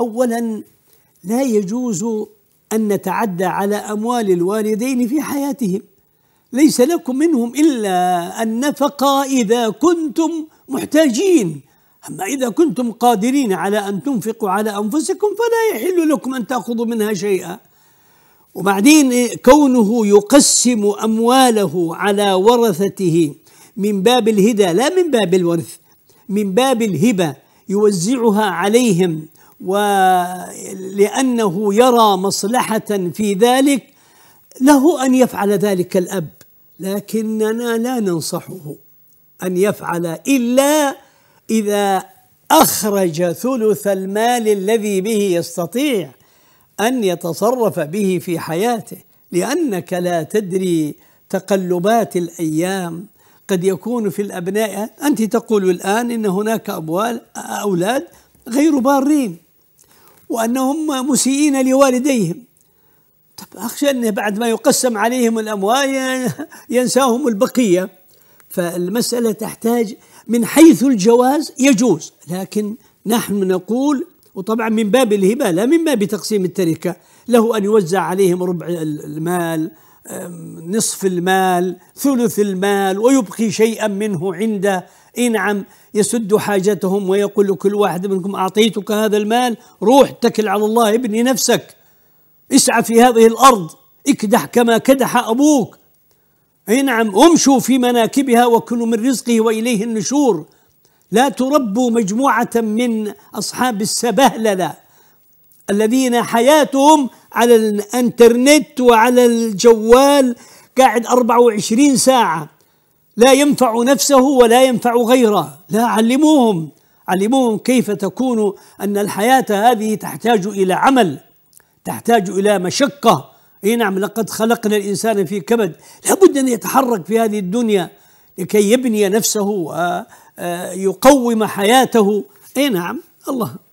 اولا لا يجوز ان نتعدى على اموال الوالدين في حياتهم ليس لكم منهم الا النفقه اذا كنتم محتاجين اما اذا كنتم قادرين على ان تنفقوا على انفسكم فلا يحل لكم ان تاخذوا منها شيئا وبعدين كونه يقسم امواله على ورثته من باب الهدى لا من باب الورث من باب الهبه يوزعها عليهم ولأنه يرى مصلحة في ذلك له أن يفعل ذلك الأب لكننا لا ننصحه أن يفعل إلا إذا أخرج ثلث المال الذي به يستطيع أن يتصرف به في حياته لأنك لا تدري تقلبات الأيام قد يكون في الأبناء أنت تقول الآن إن هناك أبوال أولاد غير بارين وأنهم مسيئين لوالديهم طب أخشى أن بعد ما يقسم عليهم الأموال ينساهم البقية فالمسألة تحتاج من حيث الجواز يجوز لكن نحن نقول وطبعا من باب الهبة لا من باب تقسيم التركة له أن يوزع عليهم ربع المال نصف المال ثلث المال ويبقي شيئا منه عنده انعم يسد حاجتهم ويقول لكل واحد منكم أعطيتك هذا المال روح اتكل على الله ابني نفسك اسعى في هذه الأرض اكدح كما كدح أبوك اي نعم امشوا في مناكبها وكلوا من رزقه واليه النشور لا تربوا مجموعة من أصحاب السبهللة الذين حياتهم على الانترنت وعلى الجوال قاعد 24 ساعة لا ينفع نفسه ولا ينفع غيره لا علموهم علموهم كيف تكون أن الحياة هذه تحتاج إلى عمل تحتاج إلى مشقة اي نعم لقد خلقنا الانسان في كبد لابد ان يتحرك في هذه الدنيا لكي يبني نفسه آه، يقوم حياته اي نعم الله